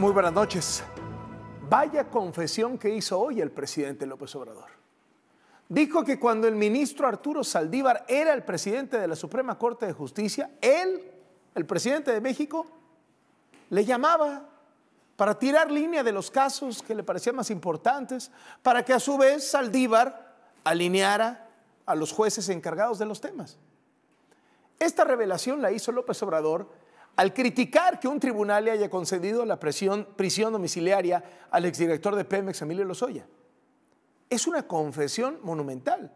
Muy buenas noches. Vaya confesión que hizo hoy el presidente López Obrador. Dijo que cuando el ministro Arturo Saldívar era el presidente de la Suprema Corte de Justicia, él, el presidente de México, le llamaba para tirar línea de los casos que le parecían más importantes, para que a su vez Saldívar alineara a los jueces encargados de los temas. Esta revelación la hizo López Obrador al criticar que un tribunal le haya concedido la prisión domiciliaria al exdirector de Pemex, Emilio Lozoya. Es una confesión monumental.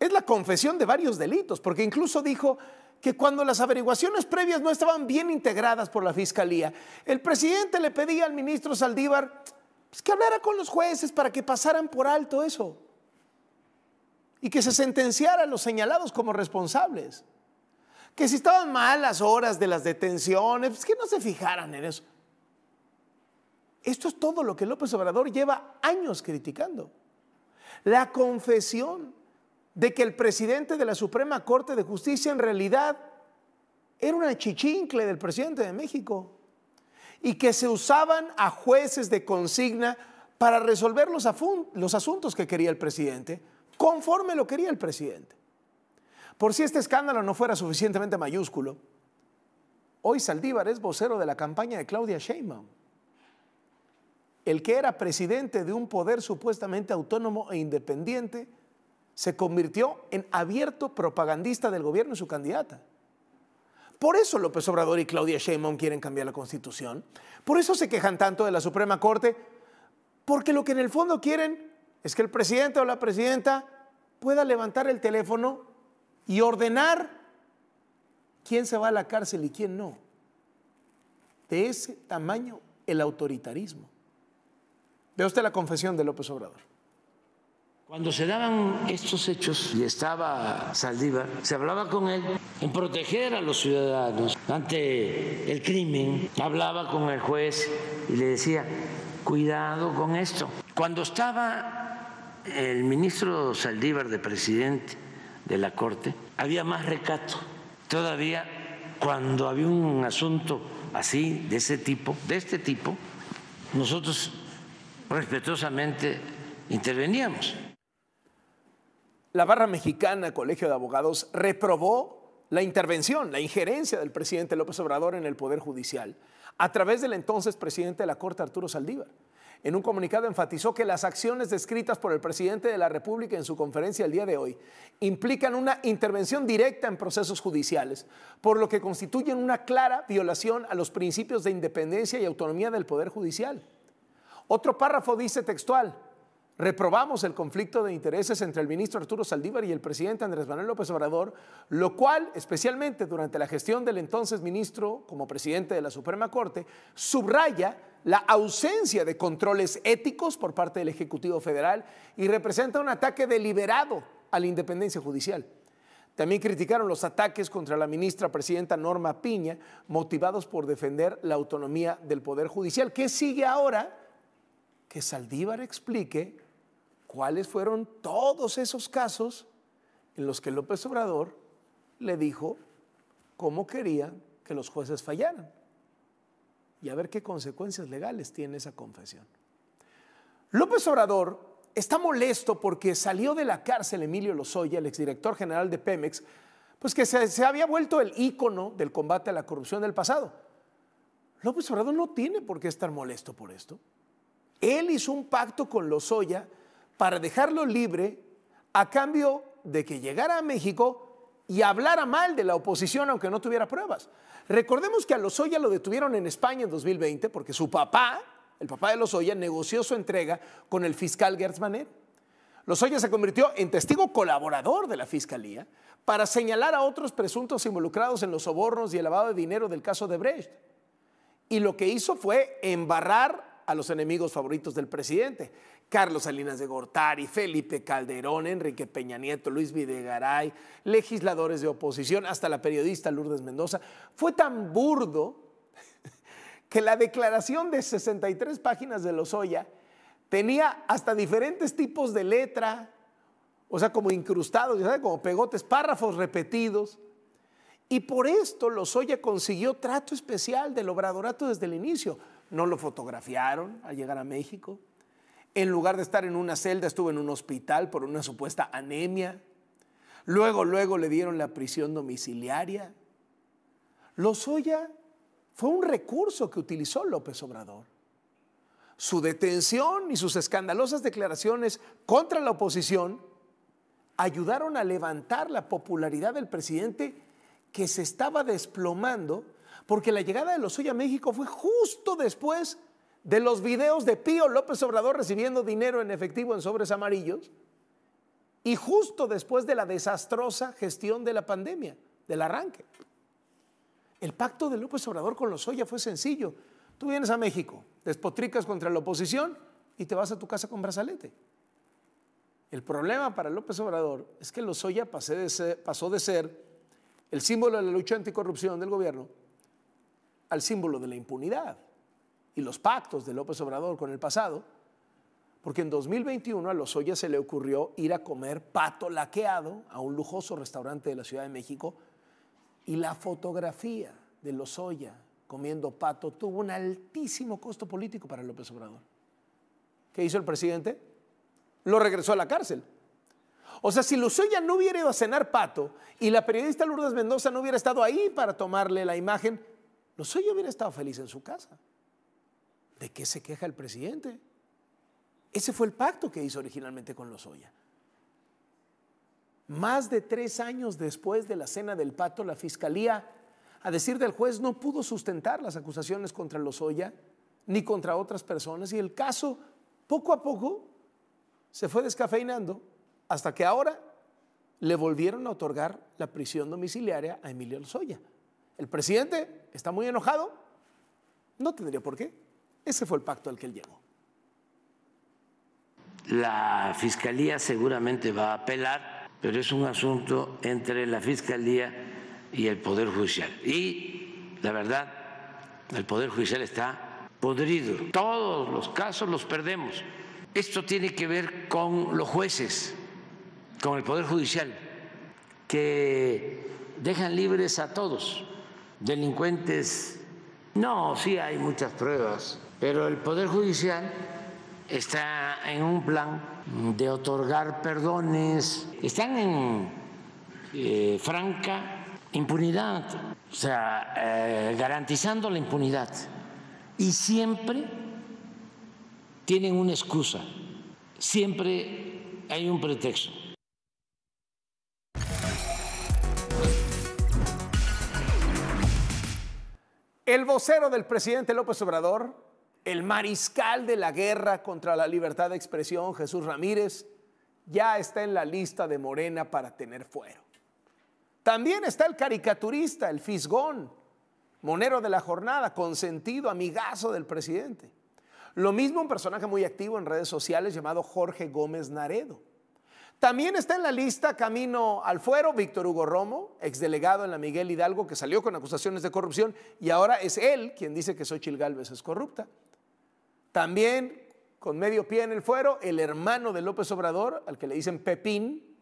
Es la confesión de varios delitos, porque incluso dijo que cuando las averiguaciones previas no estaban bien integradas por la fiscalía, el presidente le pedía al ministro Saldívar pues, que hablara con los jueces para que pasaran por alto eso y que se sentenciara a los señalados como responsables que si estaban mal las horas de las detenciones, pues que no se fijaran en eso. Esto es todo lo que López Obrador lleva años criticando. La confesión de que el presidente de la Suprema Corte de Justicia en realidad era una chichincle del presidente de México y que se usaban a jueces de consigna para resolver los asuntos que quería el presidente, conforme lo quería el presidente. Por si este escándalo no fuera suficientemente mayúsculo, hoy Saldívar es vocero de la campaña de Claudia Sheinbaum, el que era presidente de un poder supuestamente autónomo e independiente, se convirtió en abierto propagandista del gobierno y su candidata. Por eso López Obrador y Claudia Sheinbaum quieren cambiar la Constitución. Por eso se quejan tanto de la Suprema Corte, porque lo que en el fondo quieren es que el presidente o la presidenta pueda levantar el teléfono y ordenar quién se va a la cárcel y quién no. De ese tamaño el autoritarismo. ve usted la confesión de López Obrador. Cuando se daban estos hechos y estaba Saldívar, se hablaba con él en proteger a los ciudadanos ante el crimen. Hablaba con el juez y le decía, cuidado con esto. Cuando estaba el ministro Saldívar de presidente, de la Corte, había más recato. Todavía cuando había un asunto así, de ese tipo, de este tipo, nosotros respetuosamente interveníamos. La barra mexicana, Colegio de Abogados, reprobó la intervención, la injerencia del presidente López Obrador en el Poder Judicial a través del entonces presidente de la Corte, Arturo Saldívar. En un comunicado enfatizó que las acciones descritas por el presidente de la República en su conferencia el día de hoy implican una intervención directa en procesos judiciales, por lo que constituyen una clara violación a los principios de independencia y autonomía del Poder Judicial. Otro párrafo dice textual, Reprobamos el conflicto de intereses entre el ministro Arturo Saldívar y el presidente Andrés Manuel López Obrador, lo cual, especialmente durante la gestión del entonces ministro como presidente de la Suprema Corte, subraya la ausencia de controles éticos por parte del Ejecutivo Federal y representa un ataque deliberado a la independencia judicial. También criticaron los ataques contra la ministra presidenta Norma Piña, motivados por defender la autonomía del Poder Judicial. ¿Qué sigue ahora? Que Saldívar explique cuáles fueron todos esos casos en los que López Obrador le dijo cómo quería que los jueces fallaran y a ver qué consecuencias legales tiene esa confesión. López Obrador está molesto porque salió de la cárcel Emilio Lozoya, el exdirector general de Pemex, pues que se, había vuelto el ícono del combate a la corrupción del pasado. López Obrador no tiene por qué estar molesto por esto. Él hizo un pacto con Lozoya para dejarlo libre a cambio de que llegara a México y hablara mal de la oposición aunque no tuviera pruebas. Recordemos que a Lozoya lo detuvieron en España en 2020 porque su papá, el papá de Lozoya, negoció su entrega con el fiscal Gertz Los Lozoya se convirtió en testigo colaborador de la fiscalía para señalar a otros presuntos involucrados en los sobornos y el lavado de dinero del caso de Brecht. Y lo que hizo fue embarrar a los enemigos favoritos del presidente. Carlos Salinas de Gortari, Felipe Calderón, Enrique Peña Nieto, Luis Videgaray, legisladores de oposición, hasta la periodista Lourdes Mendoza, fue tan burdo que la declaración de 63 páginas de Lozoya tenía hasta diferentes tipos de letra, o sea, como incrustados, como pegotes, párrafos repetidos. Y por esto Lozoya consiguió trato especial del obradorato desde el inicio. No lo fotografiaron al llegar a México, en lugar de estar en una celda, estuvo en un hospital por una supuesta anemia. Luego, luego le dieron la prisión domiciliaria. Lozoya fue un recurso que utilizó López Obrador. Su detención y sus escandalosas declaraciones contra la oposición ayudaron a levantar la popularidad del presidente que se estaba desplomando porque la llegada de Lozoya a México fue justo después de los videos de Pío López Obrador recibiendo dinero en efectivo en sobres amarillos y justo después de la desastrosa gestión de la pandemia, del arranque. El pacto de López Obrador con los Oya fue sencillo. Tú vienes a México, despotricas contra la oposición y te vas a tu casa con brazalete. El problema para López Obrador es que los Oya pasó de ser el símbolo de la lucha anticorrupción del gobierno al símbolo de la impunidad y los pactos de López Obrador con el pasado, porque en 2021 a los Lozoya se le ocurrió ir a comer pato laqueado a un lujoso restaurante de la Ciudad de México y la fotografía de Lozoya comiendo pato tuvo un altísimo costo político para López Obrador. ¿Qué hizo el presidente? Lo regresó a la cárcel. O sea, si Lozoya no hubiera ido a cenar pato y la periodista Lourdes Mendoza no hubiera estado ahí para tomarle la imagen, Lozoya hubiera estado feliz en su casa. ¿De qué se queja el presidente? Ese fue el pacto que hizo originalmente con Lozoya. Más de tres años después de la cena del pacto, la fiscalía, a decir del juez, no pudo sustentar las acusaciones contra Lozoya ni contra otras personas y el caso poco a poco se fue descafeinando hasta que ahora le volvieron a otorgar la prisión domiciliaria a Emilio Lozoya. El presidente está muy enojado, no tendría por qué. Ese fue el pacto al que él llegó. La Fiscalía seguramente va a apelar, pero es un asunto entre la Fiscalía y el Poder Judicial. Y la verdad, el Poder Judicial está podrido. Todos los casos los perdemos. Esto tiene que ver con los jueces, con el Poder Judicial, que dejan libres a todos, delincuentes. No, sí hay muchas pruebas pero el Poder Judicial está en un plan de otorgar perdones, están en eh, franca impunidad, o sea, eh, garantizando la impunidad. Y siempre tienen una excusa, siempre hay un pretexto. El vocero del presidente López Obrador el mariscal de la guerra contra la libertad de expresión, Jesús Ramírez, ya está en la lista de Morena para tener fuero. También está el caricaturista, el fisgón, monero de la jornada, consentido, amigazo del presidente. Lo mismo un personaje muy activo en redes sociales llamado Jorge Gómez Naredo. También está en la lista Camino al Fuero Víctor Hugo Romo, exdelegado en la Miguel Hidalgo, que salió con acusaciones de corrupción y ahora es él quien dice que Sochil Gálvez es corrupta. También con medio pie en el fuero el hermano de López Obrador, al que le dicen Pepín,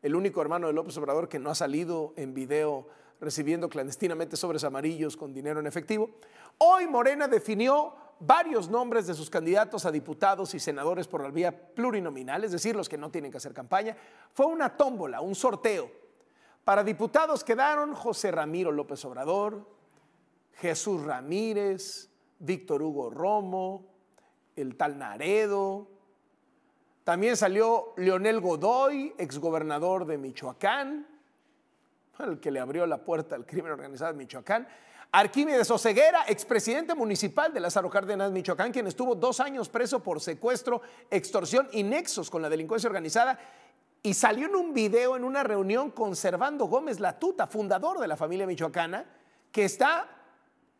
el único hermano de López Obrador que no ha salido en video recibiendo clandestinamente sobres amarillos con dinero en efectivo. Hoy Morena definió varios nombres de sus candidatos a diputados y senadores por la vía plurinominal, es decir, los que no tienen que hacer campaña. Fue una tómbola, un sorteo. Para diputados quedaron José Ramiro López Obrador, Jesús Ramírez, Víctor Hugo Romo, el tal Naredo. También salió Leonel Godoy, exgobernador de Michoacán, el que le abrió la puerta al crimen organizado de Michoacán. Arquímedes Oceguera, expresidente municipal de Lázaro Cárdenas, Michoacán, quien estuvo dos años preso por secuestro, extorsión y nexos con la delincuencia organizada. Y salió en un video en una reunión con Gómez Latuta, fundador de la familia michoacana, que está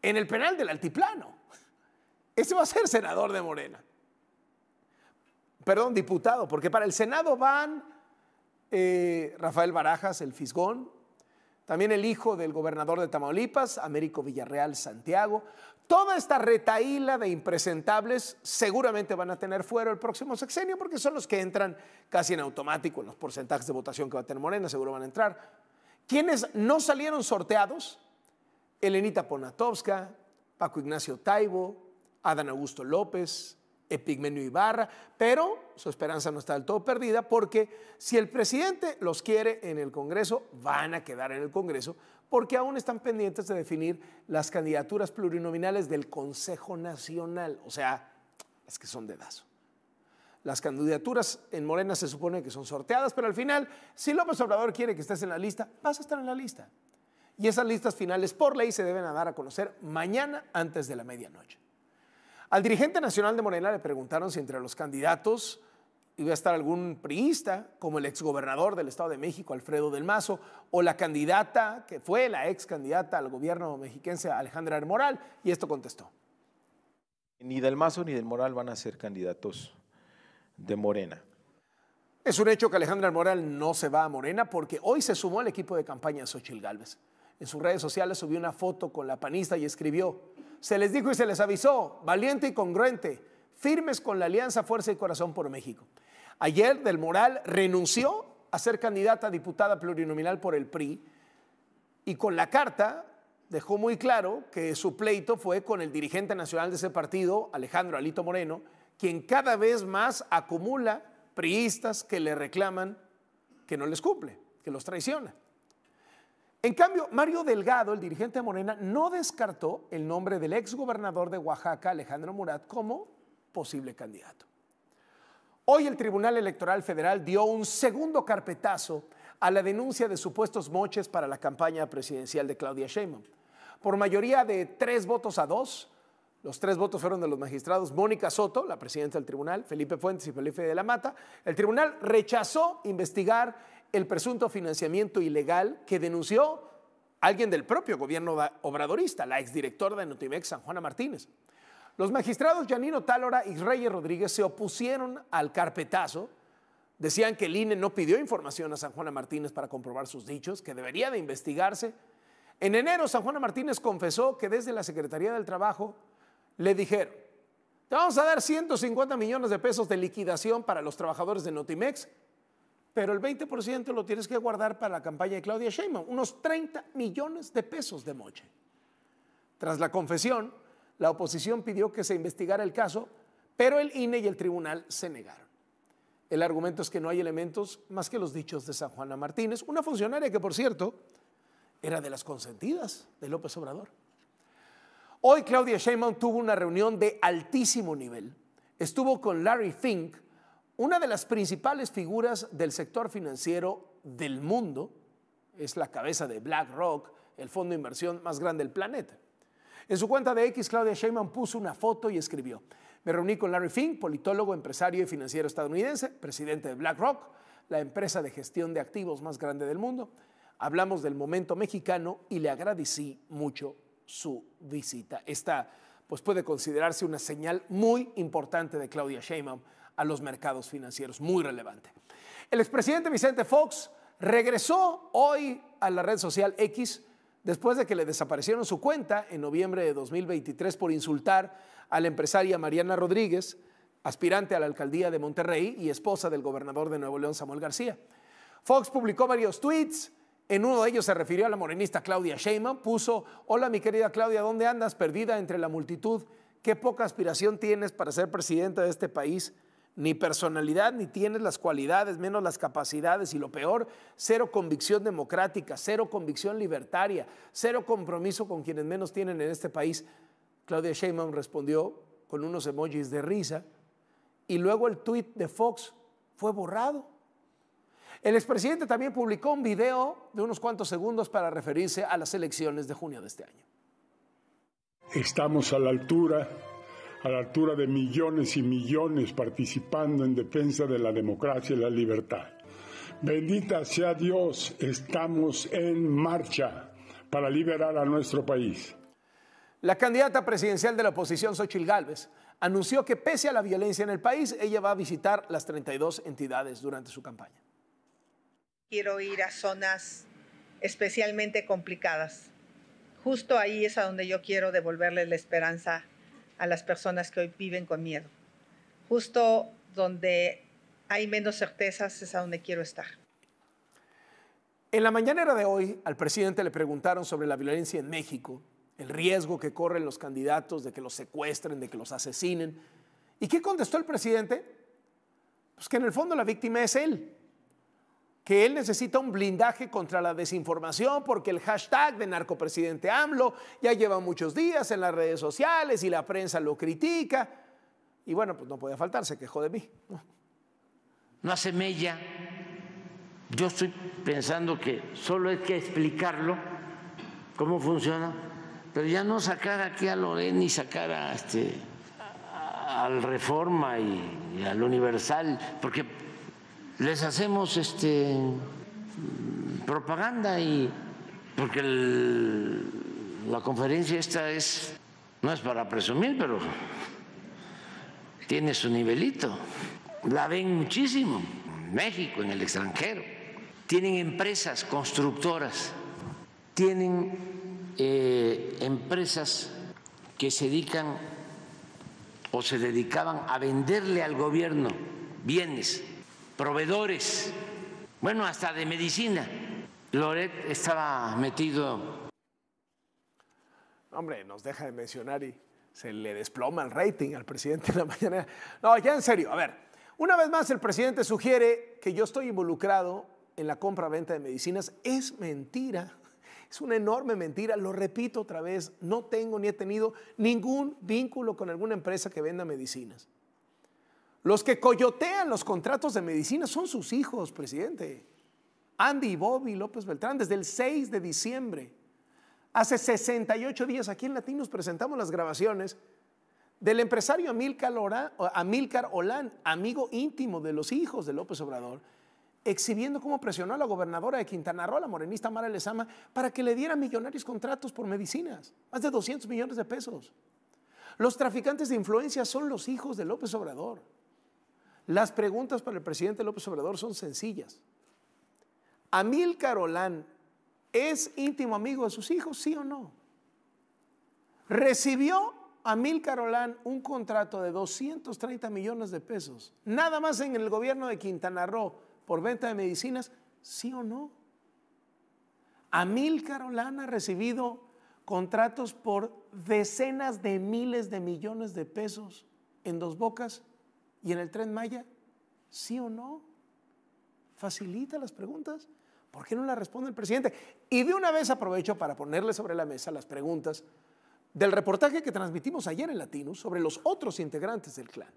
en el penal del Altiplano. Ese va a ser senador de Morena. Perdón, diputado, porque para el Senado van eh, Rafael Barajas, el Fisgón, también el hijo del gobernador de Tamaulipas, Américo Villarreal Santiago. Toda esta retaíla de impresentables seguramente van a tener fuero el próximo sexenio porque son los que entran casi en automático en los porcentajes de votación que va a tener Morena, seguro van a entrar. Quienes no salieron sorteados, Elenita Ponatowska, Paco Ignacio Taibo, Adán Augusto López, Epigmenio Ibarra, pero su esperanza no está del todo perdida porque si el presidente los quiere en el Congreso, van a quedar en el Congreso porque aún están pendientes de definir las candidaturas plurinominales del Consejo Nacional, o sea, es que son dedazo. Las candidaturas en Morena se supone que son sorteadas, pero al final, si López Obrador quiere que estés en la lista, vas a estar en la lista. Y esas listas finales por ley se deben a dar a conocer mañana antes de la medianoche. Al dirigente nacional de Morena le preguntaron si entre los candidatos iba a estar algún priista, como el exgobernador del Estado de México, Alfredo del Mazo, o la candidata, que fue la ex candidata al gobierno mexiquense, Alejandra Moral, y esto contestó. Ni del Mazo ni del Moral van a ser candidatos de Morena. Es un hecho que Alejandra Moral no se va a Morena porque hoy se sumó al equipo de campaña Xochil Gálvez en sus redes sociales subió una foto con la panista y escribió, se les dijo y se les avisó, valiente y congruente, firmes con la alianza Fuerza y Corazón por México. Ayer del Moral renunció a ser candidata a diputada plurinominal por el PRI y con la carta dejó muy claro que su pleito fue con el dirigente nacional de ese partido, Alejandro Alito Moreno, quien cada vez más acumula priistas que le reclaman que no les cumple, que los traiciona. En cambio, Mario Delgado, el dirigente de Morena, no descartó el nombre del exgobernador de Oaxaca, Alejandro Murat, como posible candidato. Hoy el Tribunal Electoral Federal dio un segundo carpetazo a la denuncia de supuestos moches para la campaña presidencial de Claudia Sheinbaum. Por mayoría de tres votos a dos, los tres votos fueron de los magistrados Mónica Soto, la presidenta del tribunal, Felipe Fuentes y Felipe de la Mata, el tribunal rechazó investigar el presunto financiamiento ilegal que denunció alguien del propio gobierno obradorista, la exdirectora de Notimex, San Juana Martínez. Los magistrados Janino Tálora y Reyes Rodríguez se opusieron al carpetazo. Decían que el INE no pidió información a San Juana Martínez para comprobar sus dichos, que debería de investigarse. En enero, San Juana Martínez confesó que desde la Secretaría del Trabajo le dijeron, te vamos a dar 150 millones de pesos de liquidación para los trabajadores de Notimex pero el 20% lo tienes que guardar para la campaña de Claudia Sheinbaum, unos 30 millones de pesos de moche. Tras la confesión, la oposición pidió que se investigara el caso, pero el INE y el tribunal se negaron. El argumento es que no hay elementos más que los dichos de San Juana Martínez, una funcionaria que, por cierto, era de las consentidas de López Obrador. Hoy Claudia Sheinbaum tuvo una reunión de altísimo nivel. Estuvo con Larry Fink, una de las principales figuras del sector financiero del mundo es la cabeza de BlackRock, el fondo de inversión más grande del planeta. En su cuenta de X, Claudia Sheinbaum puso una foto y escribió, me reuní con Larry Fink, politólogo, empresario y financiero estadounidense, presidente de BlackRock, la empresa de gestión de activos más grande del mundo. Hablamos del momento mexicano y le agradecí mucho su visita. Esta pues puede considerarse una señal muy importante de Claudia Sheinbaum a los mercados financieros. Muy relevante. El expresidente Vicente Fox regresó hoy a la red social X después de que le desaparecieron su cuenta en noviembre de 2023 por insultar a la empresaria Mariana Rodríguez, aspirante a la alcaldía de Monterrey y esposa del gobernador de Nuevo León, Samuel García. Fox publicó varios tweets. En uno de ellos se refirió a la morenista Claudia Sheinbaum. Puso, hola mi querida Claudia, ¿dónde andas? Perdida entre la multitud. Qué poca aspiración tienes para ser presidenta de este país ni personalidad, ni tienes las cualidades, menos las capacidades y lo peor, cero convicción democrática, cero convicción libertaria, cero compromiso con quienes menos tienen en este país. Claudia Sheinbaum respondió con unos emojis de risa y luego el tweet de Fox fue borrado. El expresidente también publicó un video de unos cuantos segundos para referirse a las elecciones de junio de este año. Estamos a la altura a la altura de millones y millones participando en defensa de la democracia y la libertad. Bendita sea Dios, estamos en marcha para liberar a nuestro país. La candidata presidencial de la oposición, Xochil Gálvez, anunció que pese a la violencia en el país, ella va a visitar las 32 entidades durante su campaña. Quiero ir a zonas especialmente complicadas. Justo ahí es a donde yo quiero devolverle la esperanza a las personas que hoy viven con miedo. Justo donde hay menos certezas es a donde quiero estar. En la mañanera de hoy, al presidente le preguntaron sobre la violencia en México, el riesgo que corren los candidatos de que los secuestren, de que los asesinen. ¿Y qué contestó el presidente? Pues que en el fondo la víctima es él, que él necesita un blindaje contra la desinformación porque el hashtag de narcopresidente AMLO ya lleva muchos días en las redes sociales y la prensa lo critica. Y bueno, pues no podía faltar, se quejó de mí. No hace mella. Yo estoy pensando que solo hay que explicarlo, cómo funciona, pero ya no sacar aquí a Loren ni sacar a este, al Reforma y, y al Universal, porque les hacemos este propaganda y porque la conferencia esta es no es para presumir, pero tiene su nivelito. La ven muchísimo en México, en el extranjero. Tienen empresas constructoras, tienen eh, empresas que se dedican o se dedicaban a venderle al gobierno bienes proveedores, bueno, hasta de medicina. Loret estaba metido. Hombre, nos deja de mencionar y se le desploma el rating al presidente en la mañana. No, ya en serio, a ver, una vez más el presidente sugiere que yo estoy involucrado en la compra-venta de medicinas. Es mentira. Es una enorme mentira, lo repito otra vez, no tengo ni he tenido ningún vínculo con alguna empresa que venda medicinas. Los que coyotean los contratos de medicina son sus hijos, presidente. Andy y Bobby López Beltrán, desde el 6 de diciembre. Hace 68 días aquí en Latinos presentamos las grabaciones del empresario Amílcar Olán, amigo íntimo de los hijos de López Obrador, exhibiendo cómo presionó a la gobernadora de Quintana Roo, la morenista Mara Lezama, para que le diera millonarios contratos por medicinas, más de 200 millones de pesos. Los traficantes de influencia son los hijos de López Obrador. Las preguntas para el presidente López Obrador son sencillas. amil Carolán es íntimo amigo de sus hijos, sí o no? ¿Recibió Amil Carolán un contrato de 230 millones de pesos, nada más en el gobierno de Quintana Roo, por venta de medicinas, sí o no? Amil Carolán ha recibido contratos por decenas de miles de millones de pesos en dos bocas, ¿Y en el tren Maya? ¿Sí o no? Facilita las preguntas. ¿Por qué no las responde el presidente? Y de una vez aprovecho para ponerle sobre la mesa las preguntas del reportaje que transmitimos ayer en Latinus sobre los otros integrantes del clan.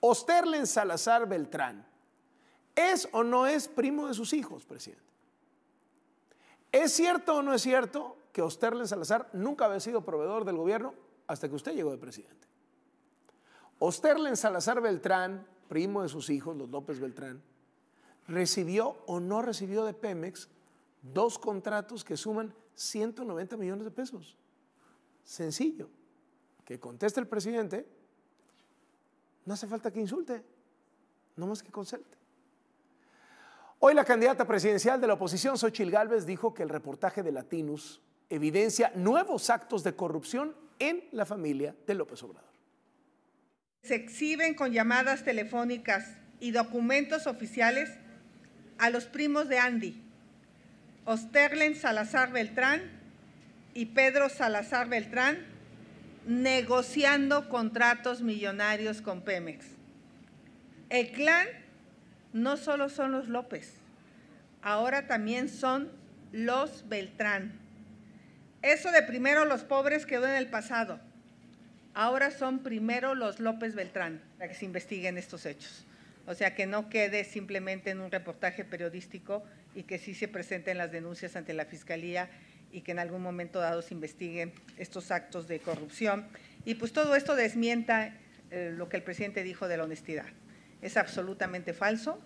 Osterlen Salazar Beltrán, ¿es o no es primo de sus hijos, presidente? ¿Es cierto o no es cierto que Osterlen Salazar nunca había sido proveedor del gobierno hasta que usted llegó de presidente? Osterlen Salazar Beltrán, primo de sus hijos, los López Beltrán, recibió o no recibió de Pemex dos contratos que suman 190 millones de pesos. Sencillo. Que conteste el presidente, no hace falta que insulte, no más que consulte. Hoy la candidata presidencial de la oposición, Xochil Gálvez, dijo que el reportaje de Latinus evidencia nuevos actos de corrupción en la familia de López Obrador se exhiben con llamadas telefónicas y documentos oficiales a los primos de Andy, Osterlen Salazar Beltrán y Pedro Salazar Beltrán, negociando contratos millonarios con Pemex. El clan no solo son los López, ahora también son los Beltrán. Eso de primero los pobres quedó en el pasado. Ahora son primero los López Beltrán para que se investiguen estos hechos. O sea, que no quede simplemente en un reportaje periodístico y que sí se presenten las denuncias ante la Fiscalía y que en algún momento dado se investiguen estos actos de corrupción. Y pues todo esto desmienta eh, lo que el presidente dijo de la honestidad. Es absolutamente falso.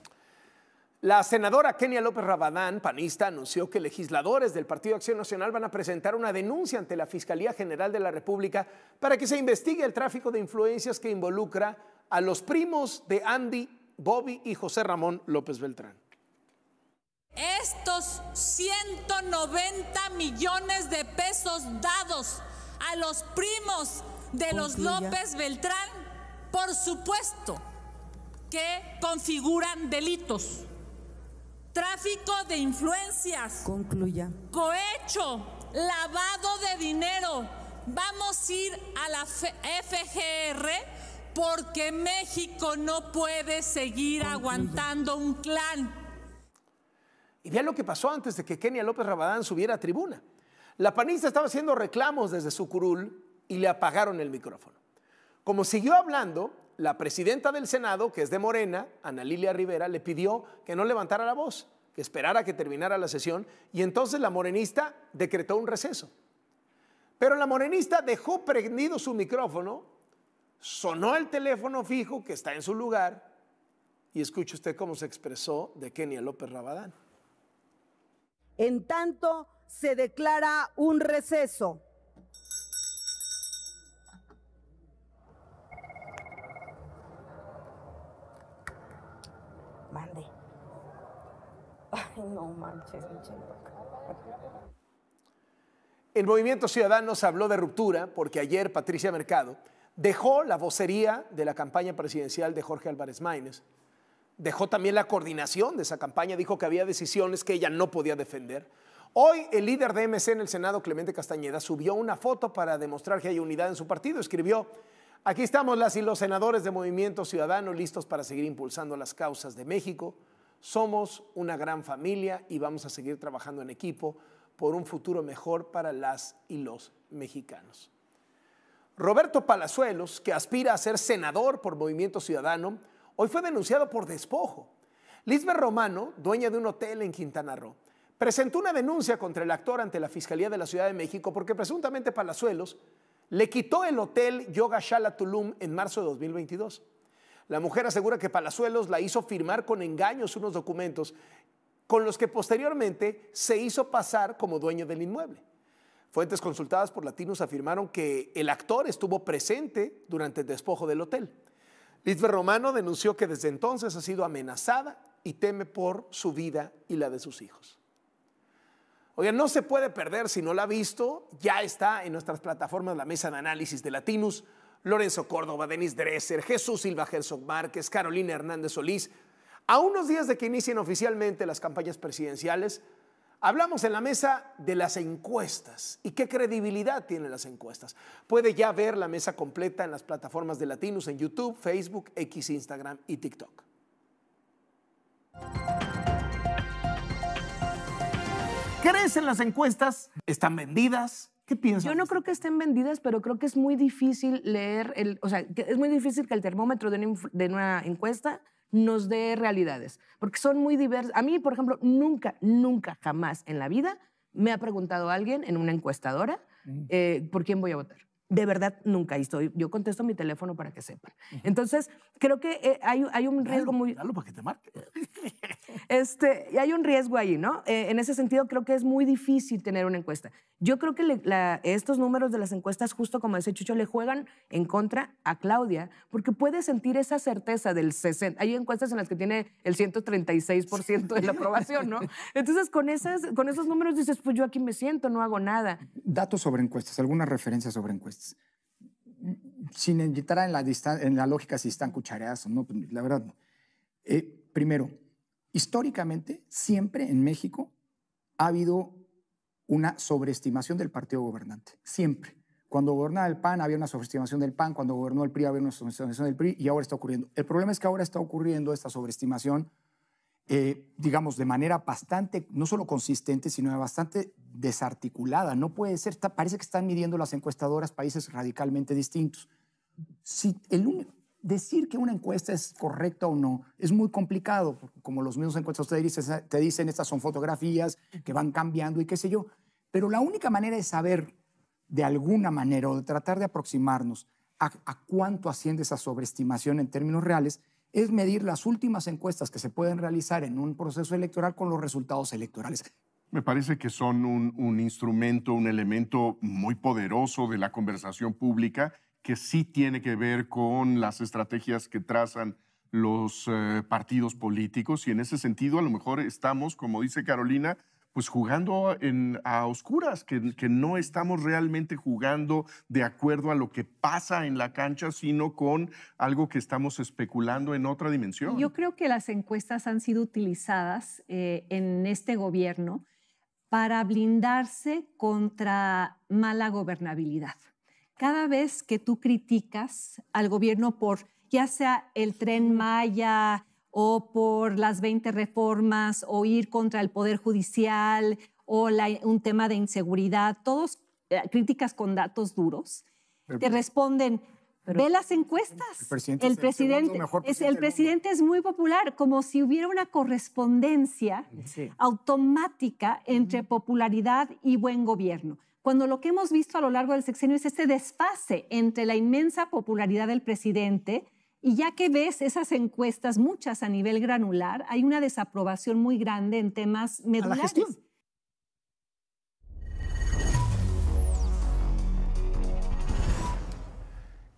La senadora Kenia López Rabadán, panista, anunció que legisladores del Partido Acción Nacional van a presentar una denuncia ante la Fiscalía General de la República para que se investigue el tráfico de influencias que involucra a los primos de Andy, Bobby y José Ramón López Beltrán. Estos 190 millones de pesos dados a los primos de los López Beltrán, por supuesto que configuran delitos tráfico de influencias, concluya, cohecho, lavado de dinero. Vamos a ir a la FGR porque México no puede seguir aguantando un clan. Y vean lo que pasó antes de que Kenia López Rabadán subiera a tribuna. La panista estaba haciendo reclamos desde su curul y le apagaron el micrófono. Como siguió hablando, la presidenta del Senado, que es de Morena, Ana Lilia Rivera, le pidió que no levantara la voz, que esperara que terminara la sesión, y entonces la morenista decretó un receso. Pero la morenista dejó prendido su micrófono, sonó el teléfono fijo que está en su lugar, y escuche usted cómo se expresó de Kenia López Rabadán. En tanto, se declara un receso. no manches, El Movimiento Ciudadano se habló de ruptura porque ayer Patricia Mercado dejó la vocería de la campaña presidencial de Jorge Álvarez Maínez, dejó también la coordinación de esa campaña, dijo que había decisiones que ella no podía defender. Hoy el líder de MC en el Senado, Clemente Castañeda, subió una foto para demostrar que hay unidad en su partido. Escribió, aquí estamos las y los senadores de Movimiento Ciudadano listos para seguir impulsando las causas de México somos una gran familia y vamos a seguir trabajando en equipo por un futuro mejor para las y los mexicanos. Roberto Palazuelos, que aspira a ser senador por Movimiento Ciudadano, hoy fue denunciado por despojo. Lisbeth Romano, dueña de un hotel en Quintana Roo, presentó una denuncia contra el actor ante la Fiscalía de la Ciudad de México porque presuntamente Palazuelos le quitó el hotel Yoga Shala Tulum en marzo de 2022. La mujer asegura que Palazuelos la hizo firmar con engaños unos documentos con los que posteriormente se hizo pasar como dueño del inmueble. Fuentes consultadas por Latinos afirmaron que el actor estuvo presente durante el despojo del hotel. Lisbeth Romano denunció que desde entonces ha sido amenazada y teme por su vida y la de sus hijos. Oiga, no se puede perder, si no la ha visto, ya está en nuestras plataformas la mesa de análisis de Latinus. Lorenzo Córdoba, Denis Dresser, Jesús Silva Gerson Márquez, Carolina Hernández Solís. A unos días de que inicien oficialmente las campañas presidenciales, hablamos en la mesa de las encuestas y qué credibilidad tienen las encuestas. Puede ya ver la mesa completa en las plataformas de Latinos en YouTube, Facebook, X, Instagram y TikTok. ¿Crees en las encuestas? ¿Están vendidas? Yo no creo que estén vendidas, pero creo que es muy difícil leer, el, o sea, es muy difícil que el termómetro de una, encuesta nos dé realidades, porque son muy diversas. A mí, por ejemplo, nunca, nunca, jamás en la vida me ha preguntado alguien en una encuestadora mm. eh, por quién voy a votar. De verdad, nunca. Y estoy, yo contesto mi teléfono para que sepan. Entonces, creo que eh, hay, hay, un riesgo muy... para que te marque. Este, y hay un riesgo ahí, ¿no? Eh, en ese sentido, creo que es muy difícil tener una encuesta. Yo creo que estos números de las encuestas, justo como decía Chucho, le juegan en contra a Claudia, porque puede sentir esa certeza del 60. Hay encuestas en las que tiene el 136% de la aprobación, ¿no? Entonces, con, esas, con esos números dices, pues yo aquí me siento, no hago nada. Datos sobre encuestas, algunas referencias sobre encuestas sin entrar en la, en la lógica si están cuchareadas o no, pues, la verdad. Eh, primero, Históricamente, siempre en México ha habido una sobreestimación del partido gobernante, siempre. Cuando gobernaba el PAN había una sobreestimación del PAN, cuando gobernó el PRI había una sobreestimación del PRI y ahora está ocurriendo. El problema es que ahora está ocurriendo esta sobreestimación, eh, digamos, de manera bastante, no solo consistente, sino bastante desarticulada. No puede ser, parece que están midiendo las encuestadoras países radicalmente distintos. Si el, decir que una encuesta es correcta o no es muy complicado, como los mismos encuestas te dicen, te dicen, estas son fotografías que van cambiando y qué sé yo. Pero la única manera de saber de alguna manera o de tratar de aproximarnos a, cuánto asciende esa sobreestimación en términos reales es medir las últimas encuestas que se pueden realizar en un proceso electoral con los resultados electorales. Me parece que son un, un, instrumento, un elemento muy poderoso de la conversación pública que sí tiene que ver con las estrategias que trazan los eh, partidos políticos y en ese sentido a lo mejor estamos, como dice Carolina, pues jugando a oscuras, que, no estamos realmente jugando de acuerdo a lo que pasa en la cancha, sino con algo que estamos especulando en otra dimensión. Yo creo que las encuestas han sido utilizadas eh, en este gobierno para blindarse contra mala gobernabilidad cada vez que tú criticas al gobierno por ya sea el tren Maya o por las 20 reformas o ir contra el Poder Judicial o un tema de inseguridad, todos eh, críticas con datos duros, te responden, ve las encuestas. El presidente, es, muy popular, como si hubiera una correspondencia automática entre popularidad y buen gobierno cuando lo que hemos visto a lo largo del sexenio es este desfase entre la inmensa popularidad del presidente y ya que ves esas encuestas, muchas a nivel granular, hay una desaprobación muy grande en temas medulares.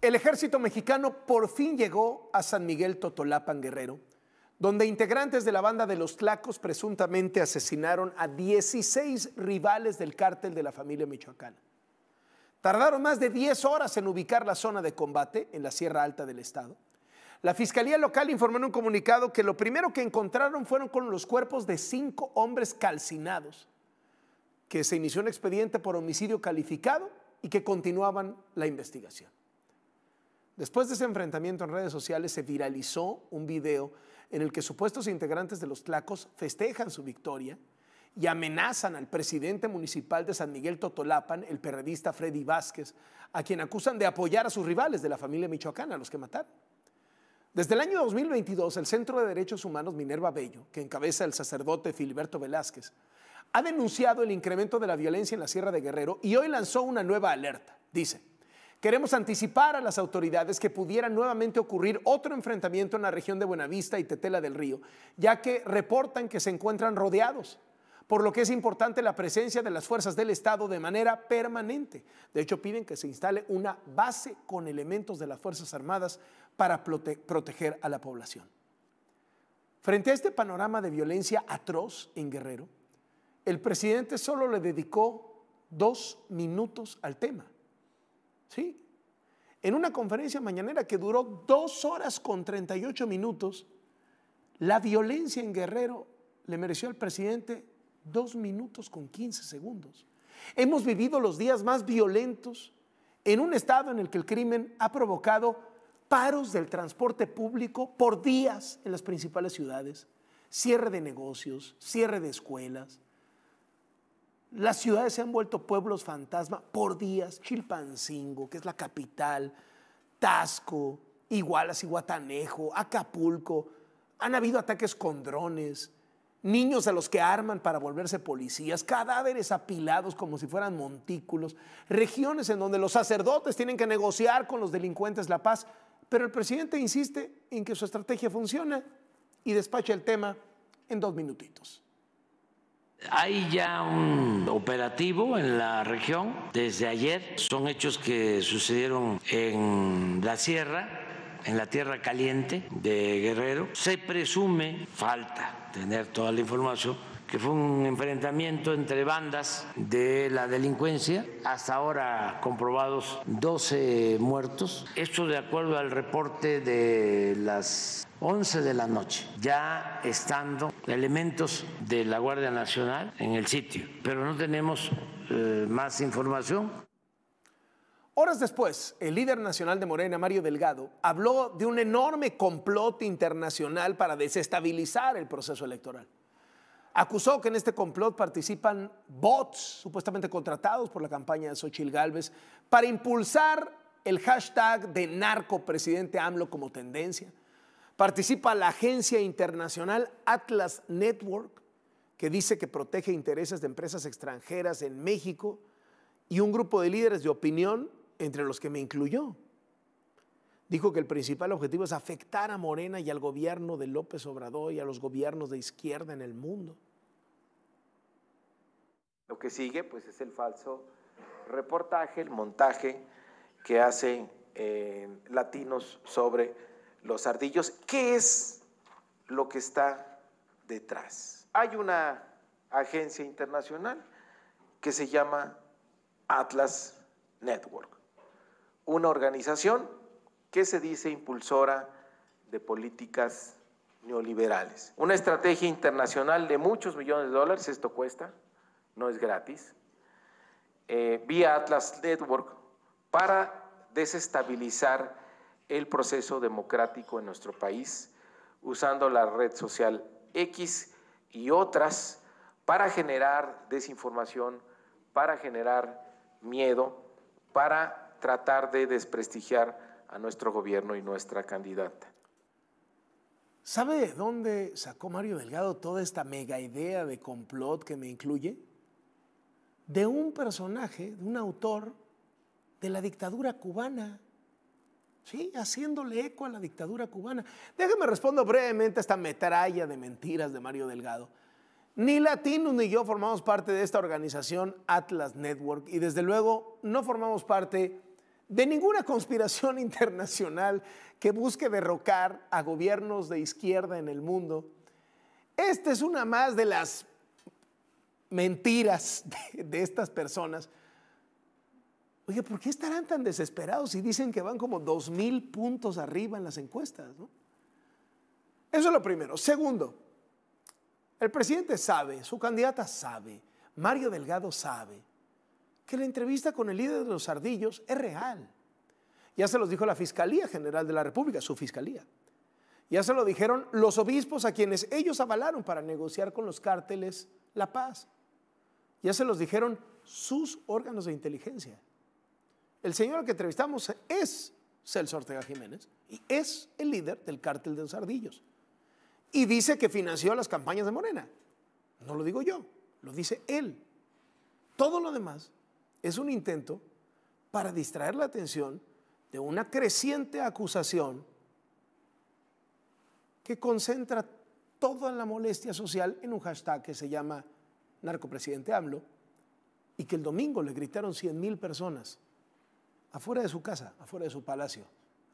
El ejército mexicano por fin llegó a San Miguel Totolapan Guerrero donde integrantes de la banda de los Tlacos presuntamente asesinaron a 16 rivales del cártel de la familia michoacana. Tardaron más de 10 horas en ubicar la zona de combate en la Sierra Alta del Estado. La Fiscalía Local informó en un comunicado que lo primero que encontraron fueron con los cuerpos de cinco hombres calcinados, que se inició un expediente por homicidio calificado y que continuaban la investigación. Después de ese enfrentamiento en redes sociales se viralizó un video en el que supuestos integrantes de los Tlacos festejan su victoria y amenazan al presidente municipal de San Miguel Totolapan, el periodista Freddy Vázquez, a quien acusan de apoyar a sus rivales de la familia michoacana, a los que mataron. Desde el año 2022, el Centro de Derechos Humanos Minerva Bello, que encabeza el sacerdote Filiberto Velázquez, ha denunciado el incremento de la violencia en la Sierra de Guerrero y hoy lanzó una nueva alerta. Dice, Queremos anticipar a las autoridades que pudiera nuevamente ocurrir otro enfrentamiento en la región de Buenavista y Tetela del Río, ya que reportan que se encuentran rodeados por lo que es importante la presencia de las fuerzas del Estado de manera permanente. De hecho, piden que se instale una base con elementos de las Fuerzas Armadas para proteger a la población. Frente a este panorama de violencia atroz en Guerrero, el presidente solo le dedicó dos minutos al tema. ¿Sí? En una conferencia mañanera que duró dos horas con 38 minutos, la violencia en Guerrero le mereció al presidente dos minutos con 15 segundos. Hemos vivido los días más violentos en un estado en el que el crimen ha provocado paros del transporte público por días en las principales ciudades, cierre de negocios, cierre de escuelas, las ciudades se han vuelto pueblos fantasma por días. Chilpancingo, que es la capital, Tasco, Igualas y Acapulco. Han habido ataques con drones, niños a los que arman para volverse policías, cadáveres apilados como si fueran montículos, regiones en donde los sacerdotes tienen que negociar con los delincuentes la paz. Pero el presidente insiste en que su estrategia funciona y despacha el tema en dos minutitos. Hay ya un operativo en la región desde ayer. Son hechos que sucedieron en la sierra, en la tierra caliente de Guerrero. Se presume, falta tener toda la información, que fue un enfrentamiento entre bandas de la delincuencia, hasta ahora comprobados 12 muertos. Esto de acuerdo al reporte de las 11 de la noche, ya estando elementos de la Guardia Nacional en el sitio, pero no tenemos eh, más información. Horas después, el líder nacional de Morena, Mario Delgado, habló de un enorme complot internacional para desestabilizar el proceso electoral. Acusó que en este complot participan bots supuestamente contratados por la campaña de Xochitl Gálvez para impulsar el hashtag de narcopresidente AMLO como tendencia Participa la agencia internacional Atlas Network, que dice que protege intereses de empresas extranjeras en México, y un grupo de líderes de opinión, entre los que me incluyó. Dijo que el principal objetivo es afectar a Morena y al gobierno de López Obrador y a los gobiernos de izquierda en el mundo. Lo que sigue, pues, es el falso reportaje, el montaje que hace eh, latinos sobre los ardillos, ¿qué es lo que está detrás? Hay una agencia internacional que se llama Atlas Network, una organización que se dice impulsora de políticas neoliberales. Una estrategia internacional de muchos millones de dólares, esto cuesta, no es gratis, eh, vía Atlas Network para desestabilizar el proceso democrático en nuestro país usando la red social X y otras para generar desinformación, para generar miedo, para tratar de desprestigiar a nuestro gobierno y nuestra candidata. ¿Sabe de dónde sacó Mario Delgado toda esta mega idea de complot que me incluye? De un personaje, de un autor de la dictadura cubana. Sí, haciéndole eco a la dictadura cubana. Déjeme respondo brevemente a esta metralla de mentiras de Mario Delgado. Ni Latino ni yo formamos parte de esta organización Atlas Network y desde luego no formamos parte de ninguna conspiración internacional que busque derrocar a gobiernos de izquierda en el mundo. Esta es una más de las mentiras de estas personas Oye, ¿por qué estarán tan desesperados si dicen que van como dos mil puntos arriba en las encuestas? Eso es lo primero. Segundo, el presidente sabe, su candidata sabe, Mario Delgado sabe, que la entrevista con el líder de los ardillos es real. Ya se los dijo la Fiscalía General de la República, su fiscalía. Ya se lo dijeron los obispos a quienes ellos avalaron para negociar con los cárteles la paz. Ya se los dijeron sus órganos de inteligencia. El señor que entrevistamos es Celso Ortega Jiménez y es el líder del cártel de los ardillos. Y dice que financió las campañas de Morena. No lo digo yo, lo dice él. Todo lo demás es un intento para distraer la atención de una creciente acusación que concentra toda la molestia social en un hashtag que se llama narcopresidente AMLO y que el domingo le gritaron 100 mil personas afuera de su casa, afuera de su palacio,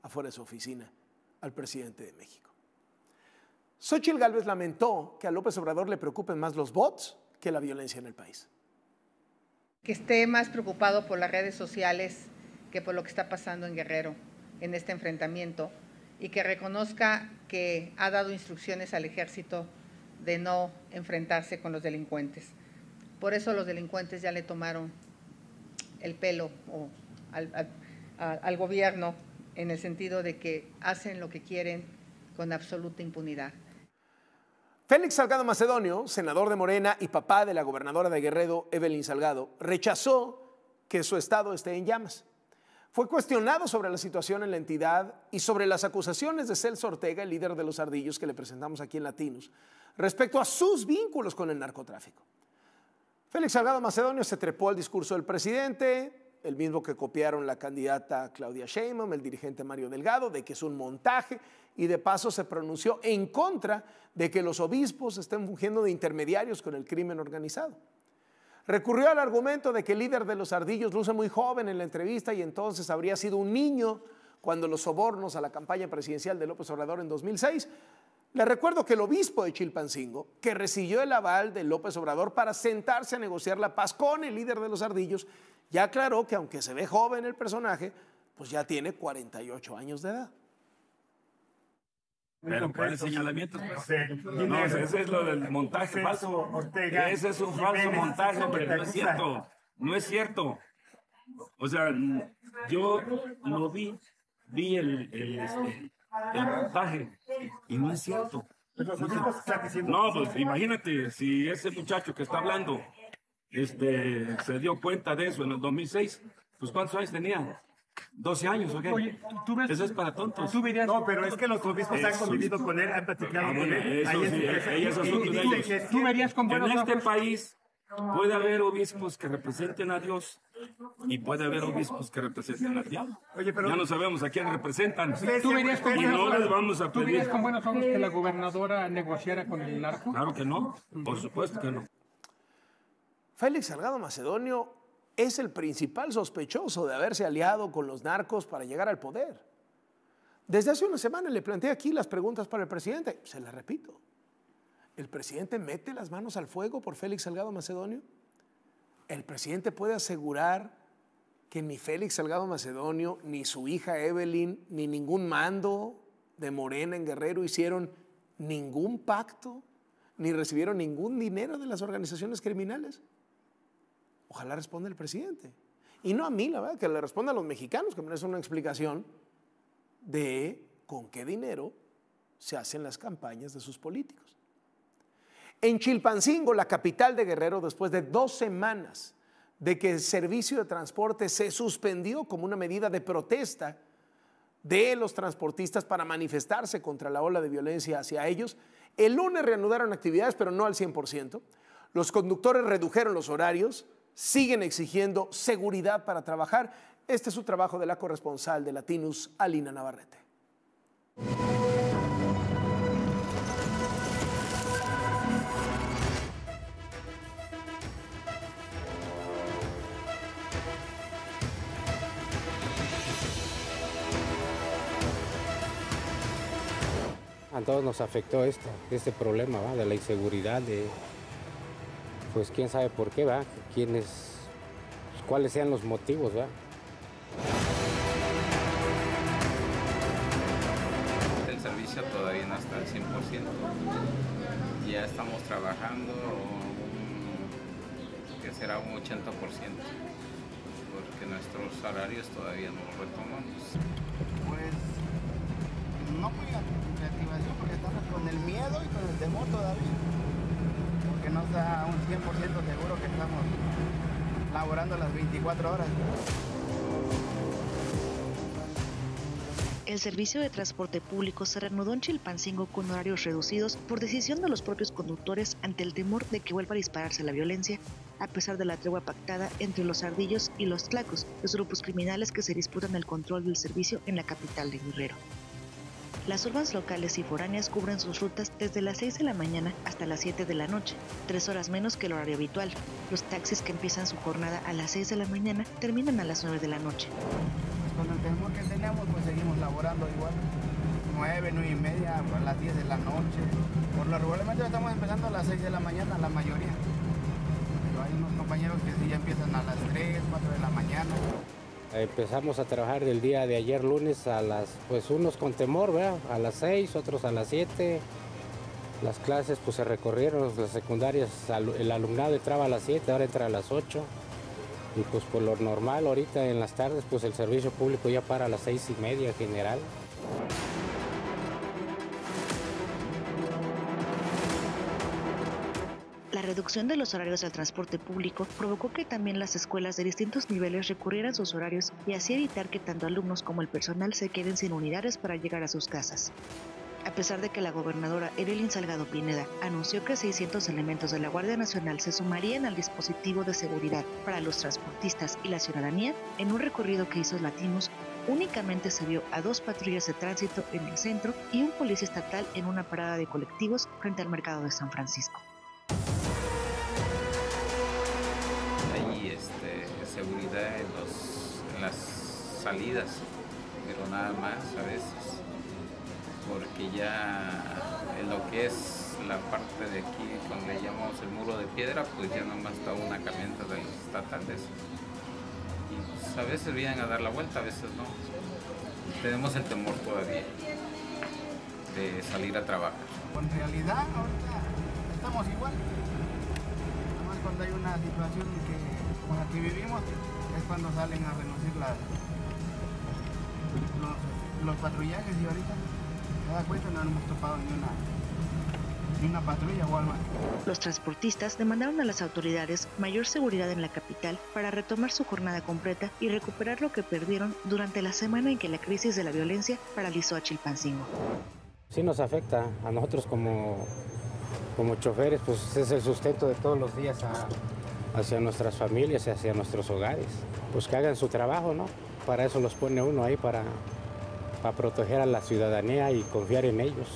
afuera de su oficina, al presidente de México. Xochitl Gálvez lamentó que a López Obrador le preocupen más los bots que la violencia en el país. Que esté más preocupado por las redes sociales que por lo que está pasando en Guerrero, en este enfrentamiento, y que reconozca que ha dado instrucciones al ejército de no enfrentarse con los delincuentes. Por eso los delincuentes ya le tomaron el pelo o al, gobierno en el sentido de que hacen lo que quieren con absoluta impunidad. Félix Salgado Macedonio, senador de Morena y papá de la gobernadora de Guerrero, Evelyn Salgado, rechazó que su estado esté en llamas. Fue cuestionado sobre la situación en la entidad y sobre las acusaciones de Celso Ortega, el líder de los ardillos que le presentamos aquí en Latinos, respecto a sus vínculos con el narcotráfico. Félix Salgado Macedonio se trepó al discurso del presidente, el mismo que copiaron la candidata Claudia Sheinbaum, el dirigente Mario Delgado, de que es un montaje y de paso se pronunció en contra de que los obispos estén fungiendo de intermediarios con el crimen organizado. Recurrió al argumento de que el líder de los ardillos luce muy joven en la entrevista y entonces habría sido un niño cuando los sobornos a la campaña presidencial de López Obrador en 2006 le recuerdo que el obispo de Chilpancingo, que recibió el aval de López Obrador para sentarse a negociar la paz con el líder de los ardillos, ya aclaró que aunque se ve joven el personaje, pues ya tiene 48 años de edad. Pero ¿cuál señalamiento? Pues. No, ese es lo del montaje falso. ese es un falso montaje, pero no es cierto. No es cierto. O sea, yo no vi, vi el este, el montaje. Y no es cierto. No, pues imagínate si ese muchacho que está hablando este, se dio cuenta de eso en el 2006, pues ¿cuántos años tenía? 12 años, ¿ok? Oye, eso es para tontos. No, pero es que los obispos han convivido con él, han platicado ah, con él. Eso, sí, es, es, es que ¿Tú verías con En este país Puede haber obispos que representen a Dios y puede haber obispos que representen al diablo. ya no sabemos a quién representan. ¿Tú con buenos ojos que la gobernadora negociara con el narco? Claro que no, por supuesto que no. Félix Salgado Macedonio es el principal sospechoso de haberse aliado con los narcos para llegar al poder. Desde hace una semana le planteé aquí las preguntas para el presidente, se las repito. ¿El presidente mete las manos al fuego por Félix Salgado Macedonio? ¿El presidente puede asegurar que ni Félix Salgado Macedonio, ni su hija Evelyn, ni ningún mando de Morena en Guerrero hicieron ningún pacto, ni recibieron ningún dinero de las organizaciones criminales? Ojalá responda el presidente. Y no a mí, la verdad, que le responda a los mexicanos, que es una explicación de con qué dinero se hacen las campañas de sus políticos. En Chilpancingo, la capital de Guerrero, después de dos semanas de que el servicio de transporte se suspendió como una medida de protesta de los transportistas para manifestarse contra la ola de violencia hacia ellos, el lunes reanudaron actividades, pero no al 100%. Los conductores redujeron los horarios, siguen exigiendo seguridad para trabajar. Este es su trabajo de la corresponsal de Latinus, Alina Navarrete. A todos nos afectó esto, este problema de la inseguridad, de pues quién sabe por qué, va, cuáles sean los motivos, El servicio todavía no está al 100%. Ya estamos trabajando que será un 80%, porque nuestros salarios todavía no los retomamos. Pues, no muy la reactivación porque estamos con el miedo y con el temor todavía, porque no está un 100% seguro que estamos laborando las 24 horas. El servicio de transporte público se reanudó en Chilpancingo con horarios reducidos por decisión de los propios conductores ante el temor de que vuelva a dispararse la violencia, a pesar de la tregua pactada entre los ardillos y los tlacos, los grupos criminales que se disputan el control del servicio en la capital de Guerrero. Las urbans locales y foráneas cubren sus rutas desde las 6 de la mañana hasta las 7 de la noche, tres horas menos que el horario habitual. Los taxis que empiezan su jornada a las 6 de la mañana terminan a las 9 de la noche. Con el temor que tenemos, pues seguimos laborando igual. 9, 9 y media, a las 10 de la noche. Por lo regularmente estamos empezando a las 6 de la mañana, la mayoría. Pero hay unos compañeros que sí ya empiezan a las 3, 4 de la mañana. Empezamos a trabajar del día de ayer lunes a las, pues unos con temor, A las seis otros a las 7. Las clases pues se recorrieron, las secundarias, el alumnado entraba a las 7, ahora entra a las 8. Y pues por lo normal ahorita en las tardes pues el servicio público ya para a las seis y media en general. La reducción de los horarios del transporte público provocó que también las escuelas de distintos niveles recurrieran sus horarios y así evitar que tanto alumnos como el personal se queden sin unidades para llegar a sus casas. A pesar de que la gobernadora Evelyn Salgado Pineda anunció que 600 elementos de la Guardia Nacional se sumarían al dispositivo de seguridad para los transportistas y la ciudadanía, en un recorrido que hizo Latinos, únicamente se vio a dos patrullas de tránsito en el centro y un policía estatal en una parada de colectivos frente al mercado de San Francisco. seguridad en, las salidas, pero nada más a veces, porque ya en lo que es la parte de aquí, donde llamamos el muro de piedra, pues ya nomás está una camioneta de los estatales. Y pues, a veces vienen a dar la vuelta, a veces no. Tenemos el temor todavía de salir a trabajar. En realidad, ahorita estamos igual. Nada cuando hay una situación aquí vivimos, es cuando salen a renunciar los, patrullajes y ahorita se da cuenta no hemos topado ni una, patrulla o algo Los transportistas demandaron a las autoridades mayor seguridad en la capital para retomar su jornada completa y recuperar lo que perdieron durante la semana en que la crisis de la violencia paralizó a Chilpancingo. Sí nos afecta a nosotros como, como choferes, pues es el sustento de todos los días a, hacia nuestras familias y hacia nuestros hogares. Pues que hagan su trabajo, ¿no? Para eso los pone uno ahí, para, para proteger a la ciudadanía y confiar en ellos.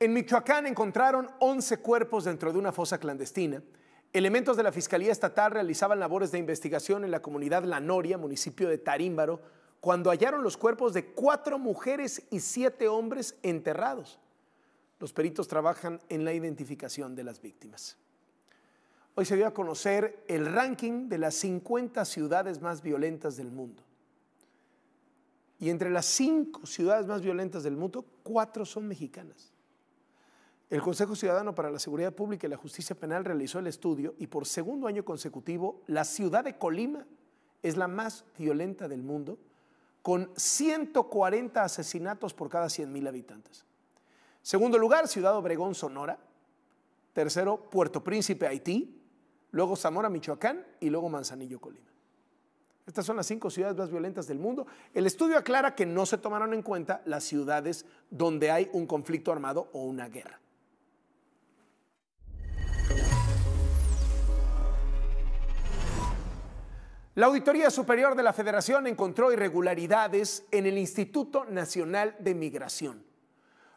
En Michoacán encontraron 11 cuerpos dentro de una fosa clandestina Elementos de la Fiscalía Estatal realizaban labores de investigación en la comunidad La Noria, municipio de Tarímbaro, cuando hallaron los cuerpos de cuatro mujeres y siete hombres enterrados. Los peritos trabajan en la identificación de las víctimas. Hoy se dio a conocer el ranking de las 50 ciudades más violentas del mundo. Y entre las cinco ciudades más violentas del mundo, cuatro son mexicanas. El Consejo Ciudadano para la Seguridad Pública y la Justicia Penal realizó el estudio y por segundo año consecutivo la ciudad de Colima es la más violenta del mundo, con 140 asesinatos por cada 100.000 habitantes. Segundo lugar, Ciudad Obregón, Sonora. Tercero, Puerto Príncipe, Haití. Luego Zamora, Michoacán. Y luego Manzanillo, Colima. Estas son las cinco ciudades más violentas del mundo. El estudio aclara que no se tomaron en cuenta las ciudades donde hay un conflicto armado o una guerra. La Auditoría Superior de la Federación encontró irregularidades en el Instituto Nacional de Migración.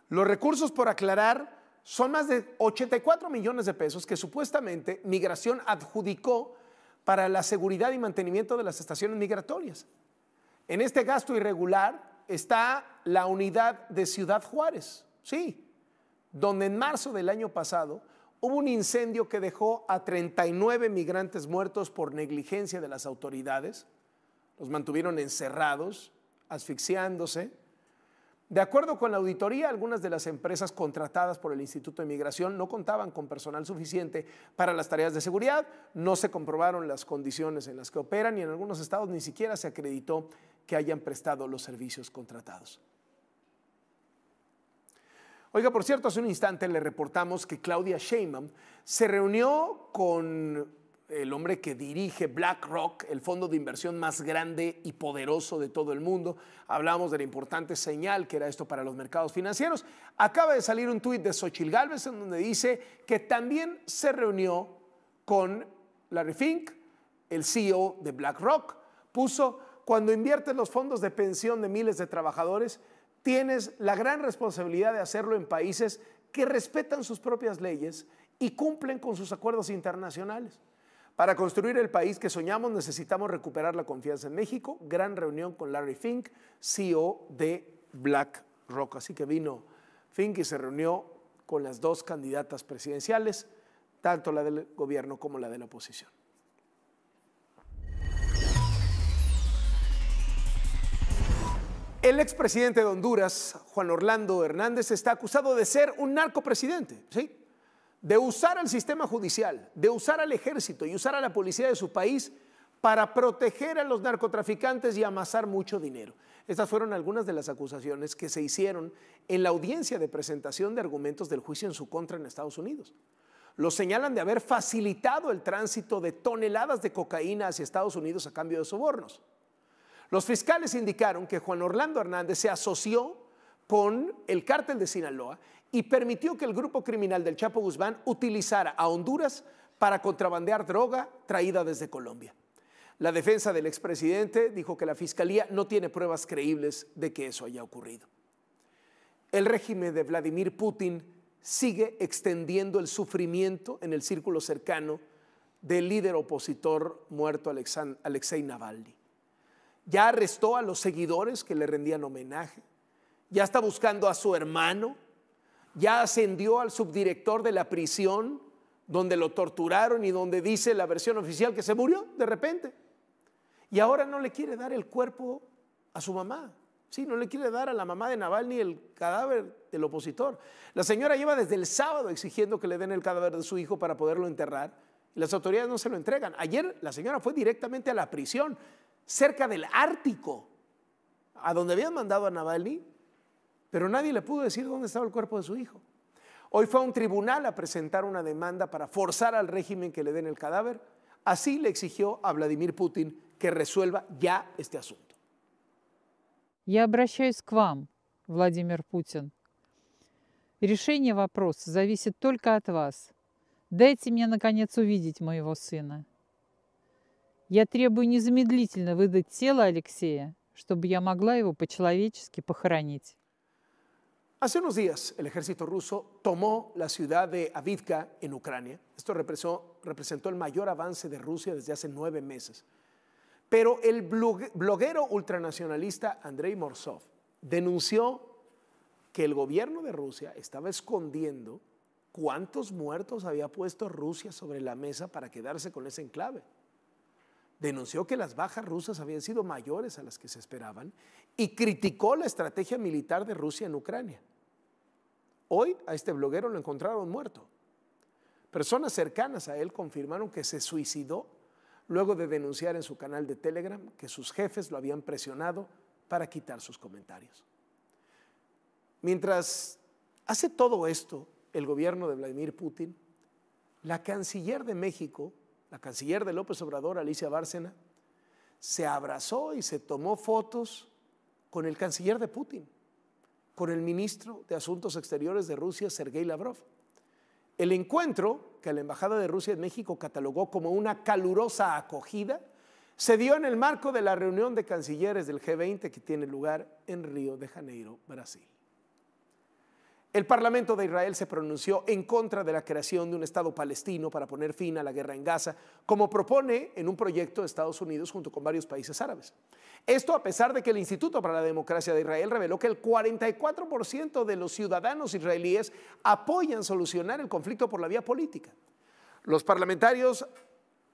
Los recursos por aclarar son más de 84 millones de pesos que supuestamente Migración adjudicó para la seguridad y mantenimiento de las estaciones migratorias. En este gasto irregular está la unidad de Ciudad Juárez, sí, donde en marzo del año pasado hubo un incendio que dejó a 39 migrantes muertos por negligencia de las autoridades. Los mantuvieron encerrados, asfixiándose. De acuerdo con la auditoría, algunas de las empresas contratadas por el Instituto de Migración no contaban con personal suficiente para las tareas de seguridad, no se comprobaron las condiciones en las que operan y en algunos estados ni siquiera se acreditó que hayan prestado los servicios contratados. Oiga, por cierto, hace un instante le reportamos que Claudia Sheinbaum se reunió con el hombre que dirige BlackRock, el fondo de inversión más grande y poderoso de todo el mundo. Hablamos de la importante señal que era esto para los mercados financieros. Acaba de salir un tuit de Xochil Gálvez en donde dice que también se reunió con Larry Fink, el CEO de BlackRock. Puso, cuando inviertes los fondos de pensión de miles de trabajadores, tienes la gran responsabilidad de hacerlo en países que respetan sus propias leyes y cumplen con sus acuerdos internacionales. Para construir el país que soñamos necesitamos recuperar la confianza en México. Gran reunión con Larry Fink, CEO de BlackRock. Así que vino Fink y se reunió con las dos candidatas presidenciales, tanto la del gobierno como la de la oposición. El expresidente de Honduras, Juan Orlando Hernández, está acusado de ser un narcopresidente, ¿sí? De usar al sistema judicial, de usar al ejército y usar a la policía de su país para proteger a los narcotraficantes y amasar mucho dinero. Estas fueron algunas de las acusaciones que se hicieron en la audiencia de presentación de argumentos del juicio en su contra en Estados Unidos. Lo señalan de haber facilitado el tránsito de toneladas de cocaína hacia Estados Unidos a cambio de sobornos los fiscales indicaron que Juan Orlando Hernández se asoció con el cártel de Sinaloa y permitió que el grupo criminal del Chapo Guzmán utilizara a Honduras para contrabandear droga traída desde Colombia. La defensa del expresidente dijo que la fiscalía no tiene pruebas creíbles de que eso haya ocurrido. El régimen de Vladimir Putin sigue extendiendo el sufrimiento en el círculo cercano del líder opositor muerto Alexei Navalny ya arrestó a los seguidores que le rendían homenaje, ya está buscando a su hermano, ya ascendió al subdirector de la prisión donde lo torturaron y donde dice la versión oficial que se murió de repente. Y ahora no le quiere dar el cuerpo a su mamá. Sí, no le quiere dar a la mamá de naval ni el cadáver del opositor. La señora lleva desde el sábado exigiendo que le den el cadáver de su hijo para poderlo enterrar. Y las autoridades no se lo entregan. Ayer la señora fue directamente a la prisión cerca del Ártico, a donde habían mandado a Navalny, pero nadie le pudo decir dónde estaba el cuerpo de su hijo. Hoy fue a un tribunal a presentar una demanda para forzar al régimen que le den el cadáver. Así le exigió a Vladimir Putin que resuelva ya este asunto. Я обращаюсь к вам, Владимир Путин. Решение вопроса зависит только от вас. Дайте мне, наконец, увидеть моего hijo. Я требую незамедлительно выдать тело Hace unos días el ejército ruso tomó la ciudad de Avivka en Ucrania. Esto representó el mayor avance de Rusia desde hace nueve meses. Pero el bloguero ultranacionalista Andrei Morsov denunció que el gobierno de Rusia estaba escondiendo cuántos muertos había puesto Rusia sobre la mesa para quedarse con ese enclave denunció que las bajas rusas habían sido mayores a las que se esperaban y criticó la estrategia militar de Rusia en Ucrania. Hoy a este bloguero lo encontraron muerto. Personas cercanas a él confirmaron que se suicidó luego de denunciar en su canal de Telegram que sus jefes lo habían presionado para quitar sus comentarios. Mientras hace todo esto el gobierno de Vladimir Putin, la canciller de México, la canciller de López Obrador, Alicia Bárcena, se abrazó y se tomó fotos con el canciller de Putin, con el ministro de Asuntos Exteriores de Rusia, Sergei Lavrov. El encuentro, que la Embajada de Rusia en México catalogó como una calurosa acogida, se dio en el marco de la reunión de cancilleres del G20 que tiene lugar en Río de Janeiro, Brasil. El Parlamento de Israel se pronunció en contra de la creación de un Estado palestino para poner fin a la guerra en Gaza, como propone en un proyecto de Estados Unidos junto con varios países árabes. Esto a pesar de que el Instituto para la Democracia de Israel reveló que el 44% de los ciudadanos israelíes apoyan solucionar el conflicto por la vía política. Los parlamentarios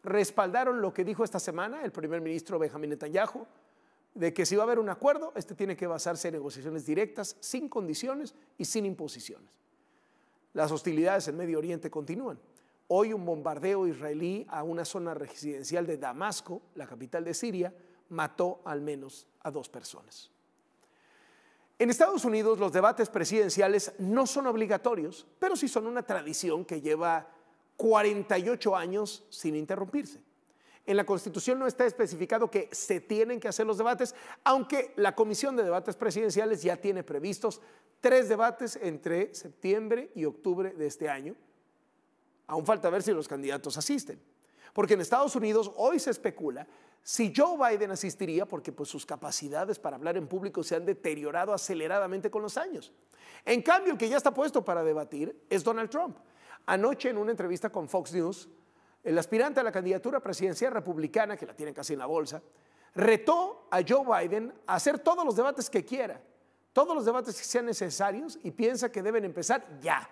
respaldaron lo que dijo esta semana el primer ministro Benjamin Netanyahu, de que si va a haber un acuerdo, este tiene que basarse en negociaciones directas, sin condiciones y sin imposiciones. Las hostilidades en Medio Oriente continúan. Hoy un bombardeo israelí a una zona residencial de Damasco, la capital de Siria, mató al menos a dos personas. En Estados Unidos los debates presidenciales no son obligatorios, pero sí son una tradición que lleva 48 años sin interrumpirse. En la Constitución no está especificado que se tienen que hacer los debates, aunque la Comisión de Debates Presidenciales ya tiene previstos tres debates entre septiembre y octubre de este año. Aún falta ver si los candidatos asisten. Porque en Estados Unidos hoy se especula si Joe Biden asistiría porque pues, sus capacidades para hablar en público se han deteriorado aceleradamente con los años. En cambio, el que ya está puesto para debatir es Donald Trump. Anoche en una entrevista con Fox News, el aspirante a la candidatura presidencial republicana, que la tienen casi en la bolsa, retó a Joe Biden a hacer todos los debates que quiera, todos los debates que sean necesarios y piensa que deben empezar ya.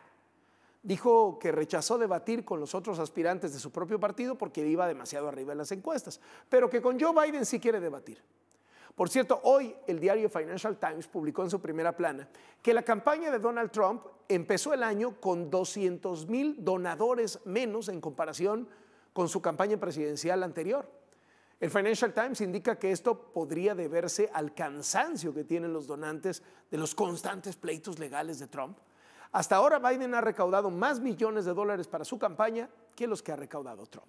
Dijo que rechazó debatir con los otros aspirantes de su propio partido porque iba demasiado arriba en las encuestas, pero que con Joe Biden sí quiere debatir. Por cierto, hoy el diario Financial Times publicó en su primera plana que la campaña de Donald Trump empezó el año con 200 mil donadores menos en comparación con su campaña presidencial anterior. El Financial Times indica que esto podría deberse al cansancio que tienen los donantes de los constantes pleitos legales de Trump. Hasta ahora Biden ha recaudado más millones de dólares para su campaña que los que ha recaudado Trump.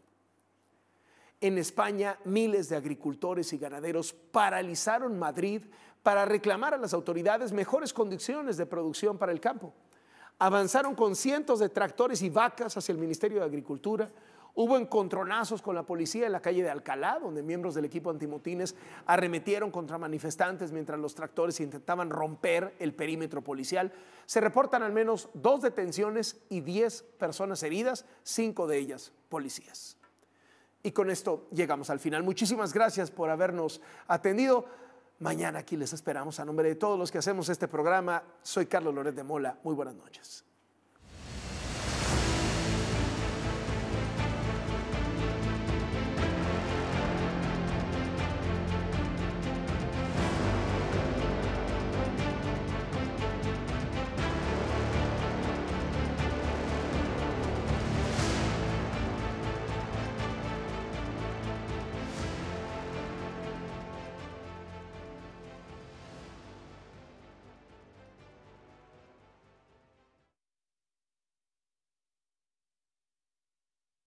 En España, miles de agricultores y ganaderos paralizaron Madrid para reclamar a las autoridades mejores condiciones de producción para el campo. Avanzaron con cientos de tractores y vacas hacia el Ministerio de Agricultura. Hubo encontronazos con la policía en la calle de Alcalá, donde miembros del equipo antimotines arremetieron contra manifestantes mientras los tractores intentaban romper el perímetro policial. Se reportan al menos dos detenciones y diez personas heridas, cinco de ellas policías. Y con esto llegamos al final. Muchísimas gracias por habernos atendido. Mañana aquí les esperamos a nombre de todos los que hacemos este programa. Soy Carlos Loret de Mola. Muy buenas noches.